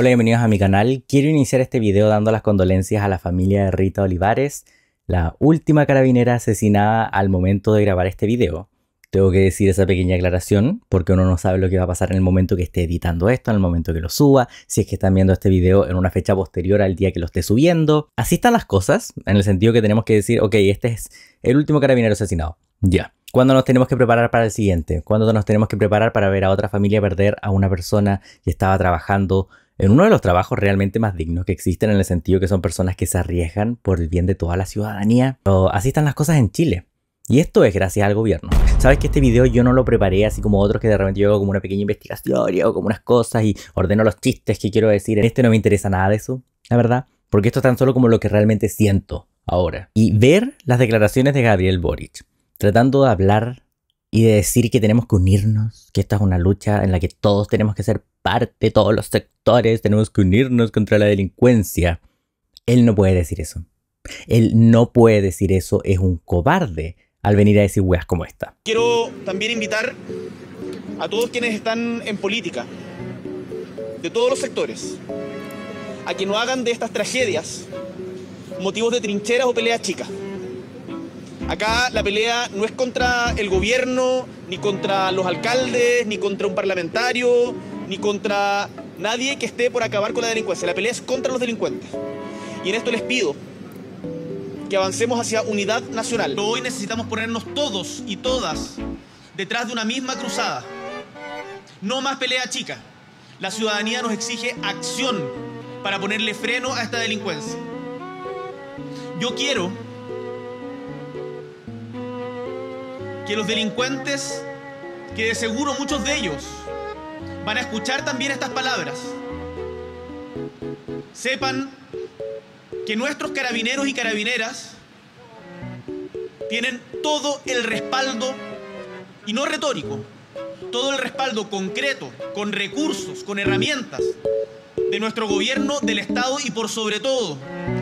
Hola, bienvenidos a mi canal. Quiero iniciar este video dando las condolencias a la familia de Rita Olivares, la última carabinera asesinada al momento de grabar este video. Tengo que decir esa pequeña aclaración porque uno no sabe lo que va a pasar en el momento que esté editando esto, en el momento que lo suba, si es que están viendo este video en una fecha posterior al día que lo esté subiendo. Así están las cosas, en el sentido que tenemos que decir, ok, este es el último carabinero asesinado. Ya. ¿Cuándo nos tenemos que preparar para el siguiente? ¿Cuándo nos tenemos que preparar para ver a otra familia perder a una persona que estaba trabajando en uno de los trabajos realmente más dignos que existen en el sentido que son personas que se arriesgan por el bien de toda la ciudadanía. así están las cosas en Chile. Y esto es gracias al gobierno. Sabes que este video yo no lo preparé así como otros que de repente yo hago como una pequeña investigación O como unas cosas y ordeno los chistes que quiero decir. En este no me interesa nada de eso, la verdad. Porque esto es tan solo como lo que realmente siento ahora. Y ver las declaraciones de Gabriel Boric, tratando de hablar y de decir que tenemos que unirnos, que esta es una lucha en la que todos tenemos que ser parte, todos los sectores, tenemos que unirnos contra la delincuencia. Él no puede decir eso. Él no puede decir eso, es un cobarde al venir a decir weas como esta. Quiero también invitar a todos quienes están en política, de todos los sectores, a que no hagan de estas tragedias motivos de trincheras o peleas chicas. Acá la pelea no es contra el gobierno, ni contra los alcaldes, ni contra un parlamentario, ni contra nadie que esté por acabar con la delincuencia. La pelea es contra los delincuentes. Y en esto les pido que avancemos hacia unidad nacional. Hoy necesitamos ponernos todos y todas detrás de una misma cruzada. No más pelea chica. La ciudadanía nos exige acción para ponerle freno a esta delincuencia. Yo quiero que los delincuentes, que de seguro muchos de ellos van a escuchar también estas palabras. Sepan que nuestros carabineros y carabineras tienen todo el respaldo, y no retórico, todo el respaldo concreto, con recursos, con herramientas de nuestro gobierno, del Estado y por sobre todo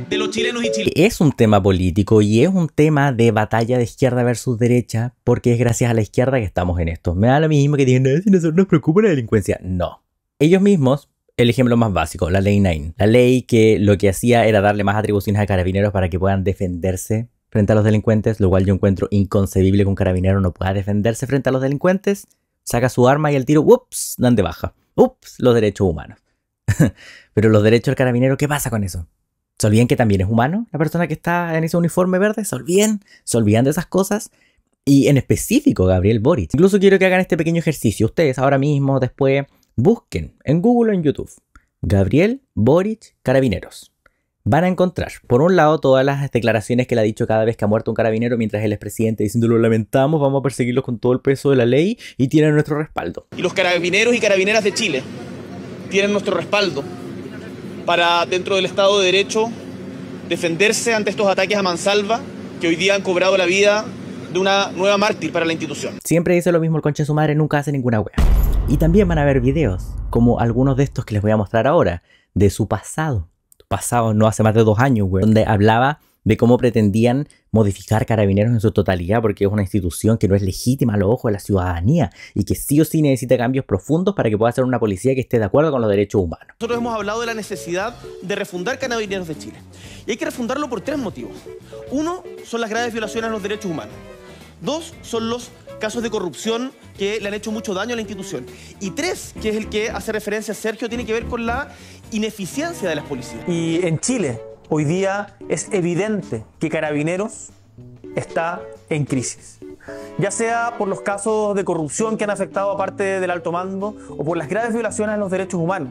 de los chilenos y chilenos. Es un tema político y es un tema de batalla de izquierda versus derecha, porque es gracias a la izquierda que estamos en esto. Me da lo mismo que dicen, no, si nosotros nos preocupa la delincuencia. No. Ellos mismos el ejemplo más básico, la ley 9. La ley que lo que hacía era darle más atribuciones a carabineros para que puedan defenderse frente a los delincuentes, lo cual yo encuentro inconcebible que un carabinero no pueda defenderse frente a los delincuentes. Saca su arma y el tiro, ups, dan de baja. Ups, los derechos humanos. Pero los derechos del carabinero, ¿qué pasa con eso? se olviden que también es humano la persona que está en ese uniforme verde, se olviden, se olvidan de esas cosas. Y en específico, Gabriel Boric. Incluso quiero que hagan este pequeño ejercicio. Ustedes ahora mismo, después, busquen en Google o en YouTube. Gabriel Boric Carabineros. Van a encontrar, por un lado, todas las declaraciones que le ha dicho cada vez que ha muerto un carabinero mientras él es presidente, diciendo lo lamentamos, vamos a perseguirlos con todo el peso de la ley y tienen nuestro respaldo. Y los carabineros y carabineras de Chile tienen nuestro respaldo para, dentro del Estado de Derecho, defenderse ante estos ataques a mansalva que hoy día han cobrado la vida de una nueva mártir para la institución. Siempre dice lo mismo el conche de su madre, nunca hace ninguna wea. Y también van a ver videos, como algunos de estos que les voy a mostrar ahora, de su pasado. Pasado no hace más de dos años, donde hablaba de cómo pretendían modificar carabineros en su totalidad, porque es una institución que no es legítima a los ojos de la ciudadanía y que sí o sí necesita cambios profundos para que pueda ser una policía que esté de acuerdo con los derechos humanos. Nosotros hemos hablado de la necesidad de refundar carabineros de Chile. Y hay que refundarlo por tres motivos. Uno, son las graves violaciones a los derechos humanos. Dos, son los casos de corrupción que le han hecho mucho daño a la institución. Y tres, que es el que hace referencia a Sergio, tiene que ver con la ineficiencia de las policías. Y en Chile, Hoy día es evidente que Carabineros está en crisis. Ya sea por los casos de corrupción que han afectado a parte del alto mando o por las graves violaciones a los derechos humanos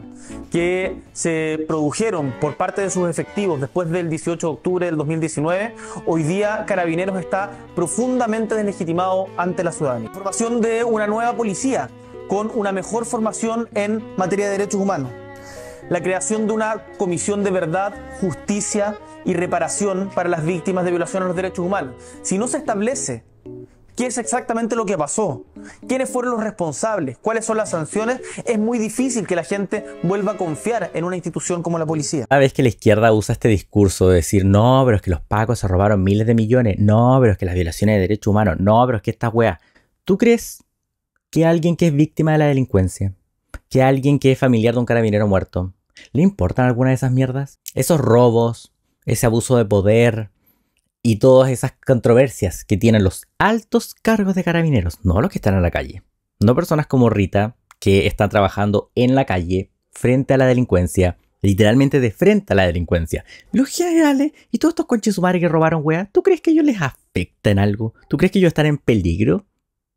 que se produjeron por parte de sus efectivos después del 18 de octubre del 2019, hoy día Carabineros está profundamente deslegitimado ante la ciudadanía. Formación de una nueva policía con una mejor formación en materia de derechos humanos la creación de una comisión de verdad, justicia y reparación para las víctimas de violación a los derechos humanos. Si no se establece qué es exactamente lo que pasó, quiénes fueron los responsables, cuáles son las sanciones, es muy difícil que la gente vuelva a confiar en una institución como la policía. Sabes que la izquierda usa este discurso de decir, no, pero es que los pacos se robaron miles de millones, no, pero es que las violaciones de derechos humanos, no, pero es que esta wea. ¿tú crees que alguien que es víctima de la delincuencia, que alguien que es familiar de un carabinero muerto, ¿Le importan alguna de esas mierdas? Esos robos, ese abuso de poder y todas esas controversias que tienen los altos cargos de carabineros, no los que están en la calle. No personas como Rita, que están trabajando en la calle frente a la delincuencia, literalmente de frente a la delincuencia. Los generales y todos estos conches su que robaron wea, ¿tú crees que ellos les afecta en algo? ¿Tú crees que ellos están en peligro?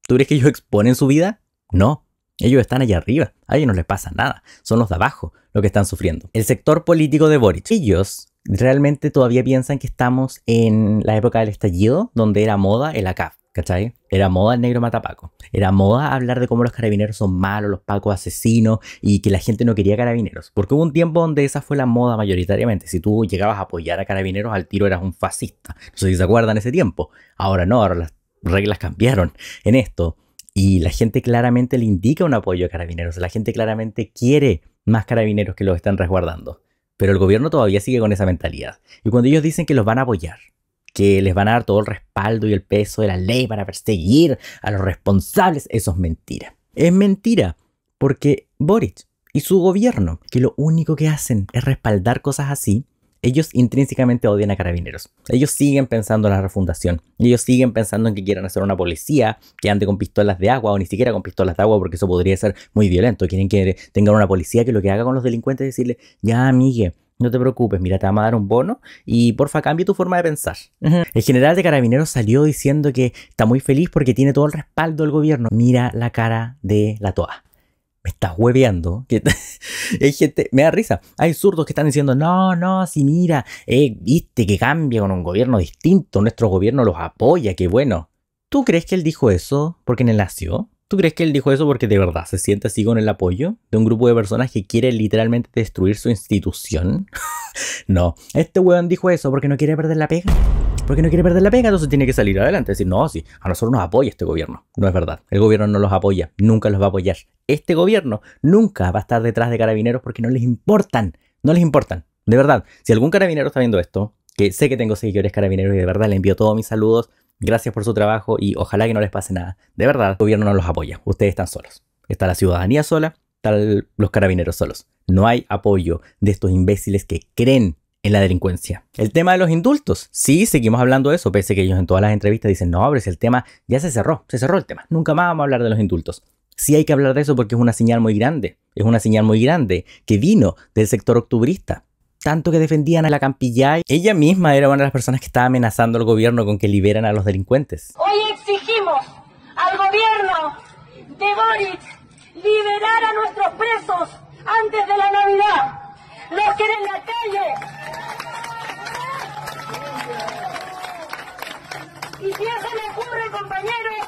¿Tú crees que ellos exponen su vida? No, ellos están allá arriba, a ellos no les pasa nada, son los de abajo los que están sufriendo. El sector político de Boric. Ellos realmente todavía piensan que estamos en la época del estallido, donde era moda el ACAF, ¿cachai? Era moda el negro matapaco. Era moda hablar de cómo los carabineros son malos, los pacos asesinos y que la gente no quería carabineros. Porque hubo un tiempo donde esa fue la moda mayoritariamente. Si tú llegabas a apoyar a carabineros, al tiro eras un fascista. No sé si se acuerdan ese tiempo. Ahora no, ahora las reglas cambiaron en esto. Y la gente claramente le indica un apoyo a carabineros, la gente claramente quiere más carabineros que los están resguardando. Pero el gobierno todavía sigue con esa mentalidad. Y cuando ellos dicen que los van a apoyar, que les van a dar todo el respaldo y el peso de la ley para perseguir a los responsables, eso es mentira. Es mentira, porque Boric y su gobierno, que lo único que hacen es respaldar cosas así, ellos intrínsecamente odian a carabineros. Ellos siguen pensando en la refundación. Ellos siguen pensando en que quieran hacer una policía que ande con pistolas de agua o ni siquiera con pistolas de agua porque eso podría ser muy violento. Quieren que tengan una policía que lo que haga con los delincuentes es decirle, ya amigue, no te preocupes, mira, te vamos a dar un bono y porfa, cambie tu forma de pensar. El general de carabineros salió diciendo que está muy feliz porque tiene todo el respaldo del gobierno. Mira la cara de la toa me estás hueveando. Que hay gente, me da risa. Hay zurdos que están diciendo, no, no, si mira, eh, viste que cambia con un gobierno distinto, nuestro gobierno los apoya, qué bueno. ¿Tú crees que él dijo eso porque en el nació? ¿Tú crees que él dijo eso porque de verdad se siente así con el apoyo de un grupo de personas que quiere literalmente destruir su institución? no, este weón dijo eso porque no quiere perder la pega porque no quiere perder la pega, entonces tiene que salir adelante. Decir, no, sí, a nosotros nos apoya este gobierno. No es verdad. El gobierno no los apoya, nunca los va a apoyar. Este gobierno nunca va a estar detrás de carabineros porque no les importan. No les importan. De verdad, si algún carabinero está viendo esto, que sé que tengo seguidores carabineros y de verdad le envío todos mis saludos, gracias por su trabajo y ojalá que no les pase nada. De verdad, el gobierno no los apoya. Ustedes están solos. Está la ciudadanía sola, están los carabineros solos. No hay apoyo de estos imbéciles que creen en la delincuencia. El tema de los indultos, sí, seguimos hablando de eso, pese que ellos en todas las entrevistas dicen, no, abres el tema ya se cerró, se cerró el tema, nunca más vamos a hablar de los indultos. Sí hay que hablar de eso porque es una señal muy grande, es una señal muy grande que vino del sector octubrista. Tanto que defendían a la Campillay, ella misma era una de las personas que estaba amenazando al gobierno con que liberan a los delincuentes. Hoy exigimos al gobierno de Boric liberar a nuestros presos antes de la Navidad. Los que en la calle y si eso le ocurre, compañeros,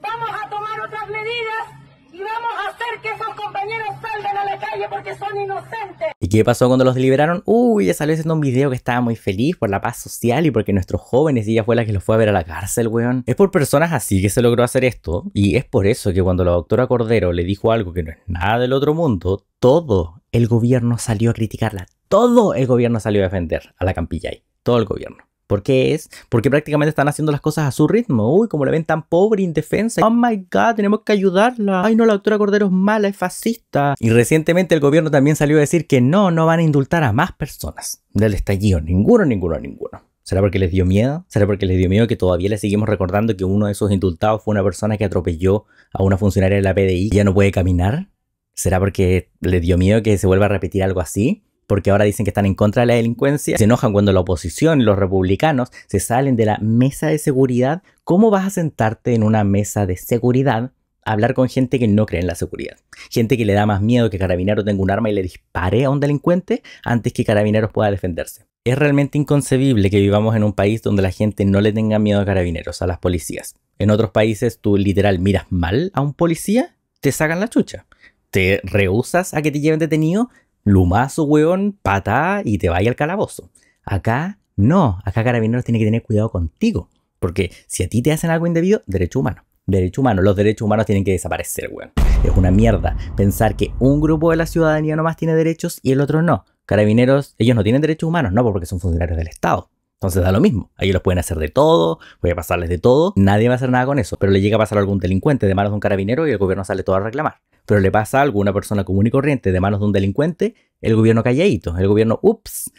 vamos a tomar otras medidas y vamos a hacer que esos compañeros salgan a la calle porque son inocentes. ¿Y qué pasó cuando los liberaron? Uy, ya salió haciendo un video que estaba muy feliz por la paz social y porque nuestros jóvenes y ella fue la que los fue a ver a la cárcel, weón. Es por personas así que se logró hacer esto y es por eso que cuando la doctora Cordero le dijo algo que no es nada del otro mundo, todo el gobierno salió a criticarla. Todo el gobierno salió a defender a la Campillay todo el gobierno. ¿Por qué es? Porque prácticamente están haciendo las cosas a su ritmo. Uy, como la ven tan pobre, indefensa. Oh my god, tenemos que ayudarla. Ay, no, la doctora Cordero es mala, es fascista. Y recientemente el gobierno también salió a decir que no, no van a indultar a más personas del estallido. Ninguno, ninguno, ninguno. ¿Será porque les dio miedo? ¿Será porque les dio miedo que todavía le seguimos recordando que uno de esos indultados fue una persona que atropelló a una funcionaria de la PDI y ya no puede caminar? ¿Será porque les dio miedo que se vuelva a repetir algo así? porque ahora dicen que están en contra de la delincuencia, se enojan cuando la oposición, los republicanos, se salen de la mesa de seguridad, ¿cómo vas a sentarte en una mesa de seguridad a hablar con gente que no cree en la seguridad? Gente que le da más miedo que Carabineros tenga un arma y le dispare a un delincuente antes que Carabineros pueda defenderse. Es realmente inconcebible que vivamos en un país donde la gente no le tenga miedo a carabineros, a las policías. En otros países tú literal miras mal a un policía, te sacan la chucha te rehusas a que te lleven detenido, lumazo, weón, patá, y te vaya al calabozo. Acá no, acá Carabineros tiene que tener cuidado contigo, porque si a ti te hacen algo indebido, derecho humano. Derecho humano, los derechos humanos tienen que desaparecer, weón. Es una mierda pensar que un grupo de la ciudadanía nomás tiene derechos y el otro no. Carabineros, ellos no tienen derechos humanos, no, porque son funcionarios del Estado. Entonces da lo mismo. Ahí los pueden hacer de todo, puede pasarles de todo. Nadie va a hacer nada con eso. Pero le llega a pasar a algún delincuente de manos de un carabinero y el gobierno sale todo a reclamar. Pero le pasa a alguna persona común y corriente de manos de un delincuente el gobierno calladito, el gobierno, ups,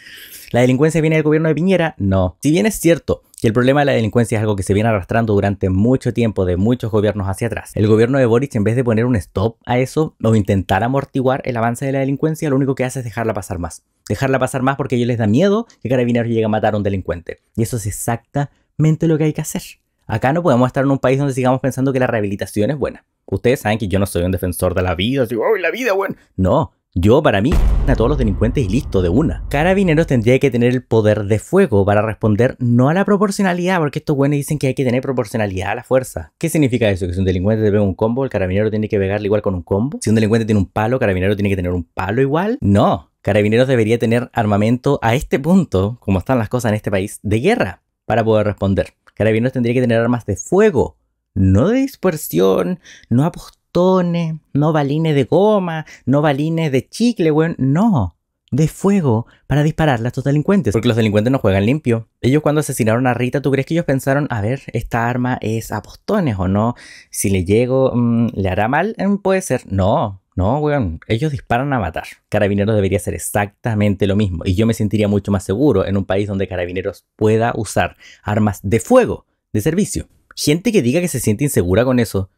la delincuencia viene del gobierno de Piñera, no. Si bien es cierto que el problema de la delincuencia es algo que se viene arrastrando durante mucho tiempo de muchos gobiernos hacia atrás, el gobierno de Boric en vez de poner un stop a eso o intentar amortiguar el avance de la delincuencia, lo único que hace es dejarla pasar más. Dejarla pasar más porque a ellos les da miedo que Carabineros llegue a matar a un delincuente. Y eso es exactamente lo que hay que hacer. Acá no podemos estar en un país donde sigamos pensando que la rehabilitación es buena. Ustedes saben que yo no soy un defensor de la vida, digo, ¡ay, la vida, bueno! No, yo, para mí, a todos los delincuentes y listo, de una. Carabineros tendría que tener el poder de fuego para responder no a la proporcionalidad, porque estos buenos dicen que hay que tener proporcionalidad a la fuerza. ¿Qué significa eso? Que si un delincuente te pega un combo, el carabinero tiene que pegarle igual con un combo. Si un delincuente tiene un palo, carabinero tiene que tener un palo igual. No. Carabineros debería tener armamento a este punto, como están las cosas en este país, de guerra para poder responder. Carabineros tendría que tener armas de fuego, no de dispersión, no apostar no balines de goma, no balines de chicle, weón. No, de fuego para disparar a estos delincuentes. Porque los delincuentes no juegan limpio. Ellos cuando asesinaron a Rita, ¿tú crees que ellos pensaron, a ver, esta arma es a postones o no? Si le llego, mm, ¿le hará mal? Mm, puede ser. No, no, weón, ellos disparan a matar. Carabineros debería hacer exactamente lo mismo. Y yo me sentiría mucho más seguro en un país donde Carabineros pueda usar armas de fuego, de servicio. Gente que diga que se siente insegura con eso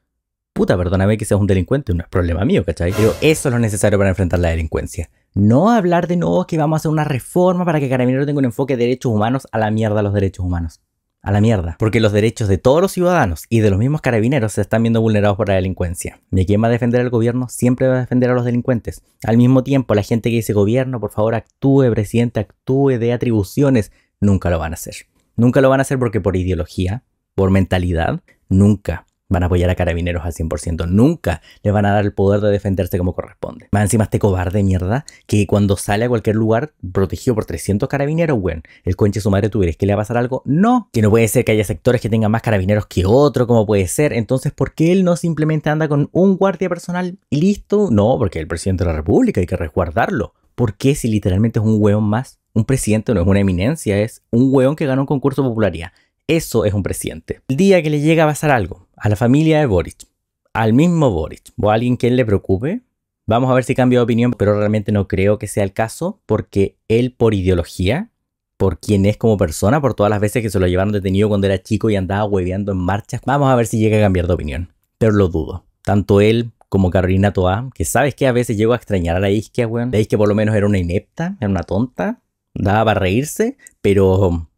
puta, perdóname que seas un delincuente, no es problema mío, ¿cachai? Pero eso es lo necesario para enfrentar la delincuencia. No hablar de nuevo que vamos a hacer una reforma para que Carabineros tenga un enfoque de derechos humanos a la mierda los derechos humanos. A la mierda. Porque los derechos de todos los ciudadanos y de los mismos carabineros se están viendo vulnerados por la delincuencia. Y quien va a defender al gobierno siempre va a defender a los delincuentes. Al mismo tiempo, la gente que dice gobierno, por favor, actúe, presidente, actúe, dé atribuciones, nunca lo van a hacer. Nunca lo van a hacer porque por ideología, por mentalidad, nunca van a apoyar a carabineros al 100%. Nunca les van a dar el poder de defenderse como corresponde. Más encima este cobarde mierda que cuando sale a cualquier lugar protegido por 300 carabineros, weón. El conche su madre, ¿tú que le va a pasar algo? No. Que no puede ser que haya sectores que tengan más carabineros que otro, como puede ser. Entonces, ¿por qué él no simplemente anda con un guardia personal y listo? No, porque el presidente de la república hay que resguardarlo. ¿Por qué si literalmente es un weón más? Un presidente no es una eminencia, es un weón que ganó un concurso de popularidad. Eso es un presidente. El día que le llega a pasar algo, a la familia de Boric, al mismo Boric o a alguien que él le preocupe, vamos a ver si cambia de opinión, pero realmente no creo que sea el caso porque él por ideología, por quien es como persona, por todas las veces que se lo llevaron detenido cuando era chico y andaba hueveando en marchas, vamos a ver si llega a cambiar de opinión, pero lo dudo. Tanto él como Carolina Toa, que sabes que a veces llego a extrañar a la Isquia, weón. La que por lo menos era una inepta, era una tonta, daba para reírse, pero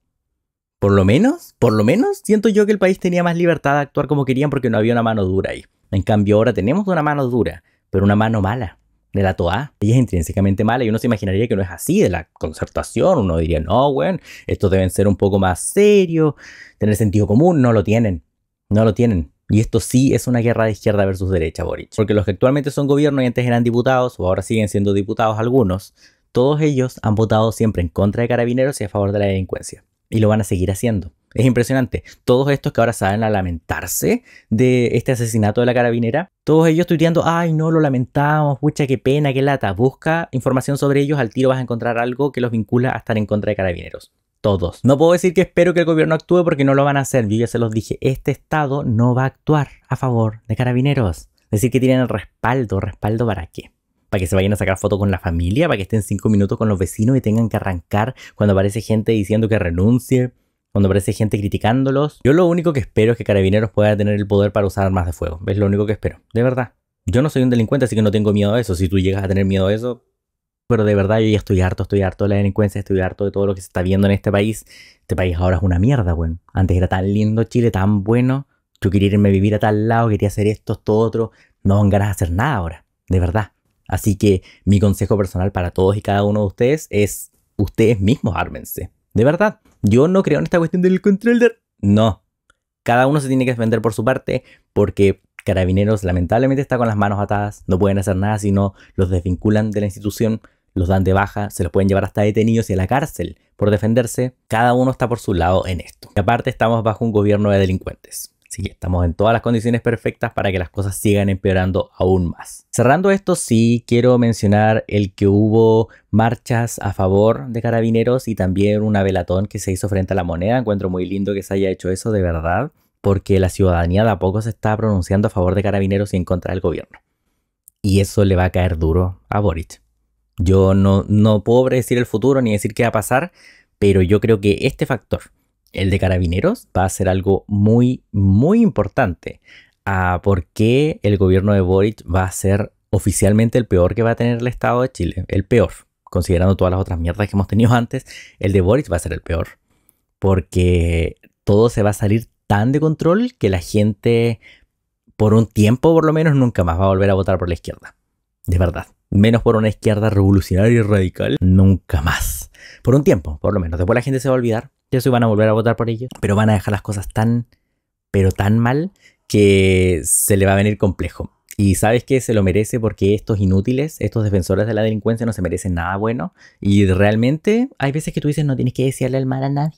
por lo menos, por lo menos, siento yo que el país tenía más libertad de actuar como querían porque no había una mano dura ahí. En cambio, ahora tenemos una mano dura, pero una mano mala, de la TOA. Ella es intrínsecamente mala y uno se imaginaría que no es así de la concertación. Uno diría, no, bueno, estos deben ser un poco más serios, tener sentido común. No lo tienen, no lo tienen. Y esto sí es una guerra de izquierda versus derecha, Boric. Porque los que actualmente son gobierno y antes eran diputados, o ahora siguen siendo diputados algunos, todos ellos han votado siempre en contra de carabineros y a favor de la delincuencia y lo van a seguir haciendo. Es impresionante. Todos estos que ahora salen a lamentarse de este asesinato de la carabinera, todos ellos estudiando, ay no, lo lamentamos, pucha, qué pena, qué lata. Busca información sobre ellos, al tiro vas a encontrar algo que los vincula a estar en contra de carabineros. Todos. No puedo decir que espero que el gobierno actúe porque no lo van a hacer. Yo ya se los dije, este Estado no va a actuar a favor de carabineros. Decir que tienen el respaldo, respaldo para qué para que se vayan a sacar fotos con la familia, para que estén cinco minutos con los vecinos y tengan que arrancar cuando aparece gente diciendo que renuncie, cuando aparece gente criticándolos. Yo lo único que espero es que Carabineros pueda tener el poder para usar armas de fuego. Es lo único que espero, de verdad. Yo no soy un delincuente, así que no tengo miedo a eso. Si tú llegas a tener miedo a eso, pero de verdad yo ya estoy harto, estoy harto de la delincuencia, estoy harto de todo lo que se está viendo en este país. Este país ahora es una mierda, weón. Antes era tan lindo Chile, tan bueno. Yo quería irme a vivir a tal lado, quería hacer esto, esto, otro. No van ganas de hacer nada ahora, de verdad. Así que mi consejo personal para todos y cada uno de ustedes es ustedes mismos ármense. De verdad, yo no creo en esta cuestión del controller. No. Cada uno se tiene que defender por su parte porque Carabineros lamentablemente está con las manos atadas, no pueden hacer nada si no los desvinculan de la institución, los dan de baja, se los pueden llevar hasta detenidos y a la cárcel por defenderse. Cada uno está por su lado en esto. Y aparte estamos bajo un gobierno de delincuentes. Sí, estamos en todas las condiciones perfectas para que las cosas sigan empeorando aún más. Cerrando esto, sí quiero mencionar el que hubo marchas a favor de carabineros y también una velatón que se hizo frente a la moneda. Encuentro muy lindo que se haya hecho eso, de verdad, porque la ciudadanía de a poco se está pronunciando a favor de carabineros y en contra del gobierno. Y eso le va a caer duro a Boric. Yo no, no puedo predecir el futuro ni decir qué va a pasar, pero yo creo que este factor el de carabineros va a ser algo muy, muy importante a por el gobierno de Boric va a ser oficialmente el peor que va a tener el Estado de Chile, el peor, considerando todas las otras mierdas que hemos tenido antes, el de Boric va a ser el peor, porque todo se va a salir tan de control que la gente, por un tiempo por lo menos, nunca más va a volver a votar por la izquierda, de verdad, menos por una izquierda revolucionaria y radical, nunca más. Por un tiempo, por lo menos. Después la gente se va a olvidar de eso van a volver a votar por ellos. Pero van a dejar las cosas tan, pero tan mal que se le va a venir complejo. Y sabes que se lo merece porque estos inútiles, estos defensores de la delincuencia no se merecen nada bueno. Y realmente hay veces que tú dices no tienes que decirle el mal a nadie.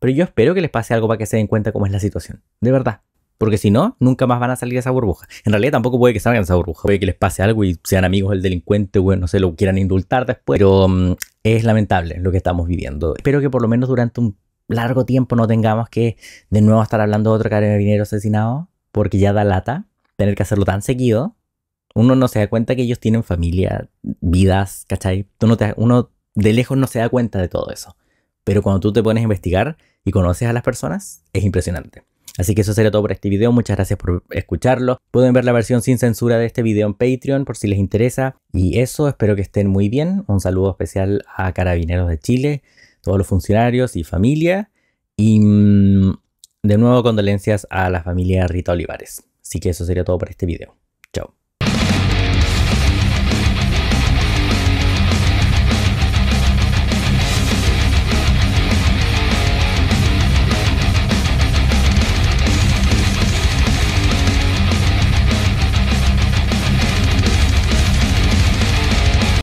Pero yo espero que les pase algo para que se den cuenta cómo es la situación. De verdad. Porque si no, nunca más van a salir de esa burbuja. En realidad tampoco puede que salgan de esa burbuja. Puede que les pase algo y sean amigos del delincuente, bueno, no se lo quieran indultar después. Pero mm, es lamentable lo que estamos viviendo. Espero que por lo menos durante un largo tiempo no tengamos que de nuevo estar hablando de otro dinero asesinado, porque ya da lata tener que hacerlo tan seguido. Uno no se da cuenta que ellos tienen familia, vidas, ¿cachai? Uno, uno de lejos no se da cuenta de todo eso. Pero cuando tú te pones a investigar y conoces a las personas, es impresionante. Así que eso sería todo por este video, muchas gracias por escucharlo. Pueden ver la versión sin censura de este video en Patreon por si les interesa. Y eso, espero que estén muy bien. Un saludo especial a Carabineros de Chile, todos los funcionarios y familia. Y mm, de nuevo condolencias a la familia Rita Olivares. Así que eso sería todo por este video.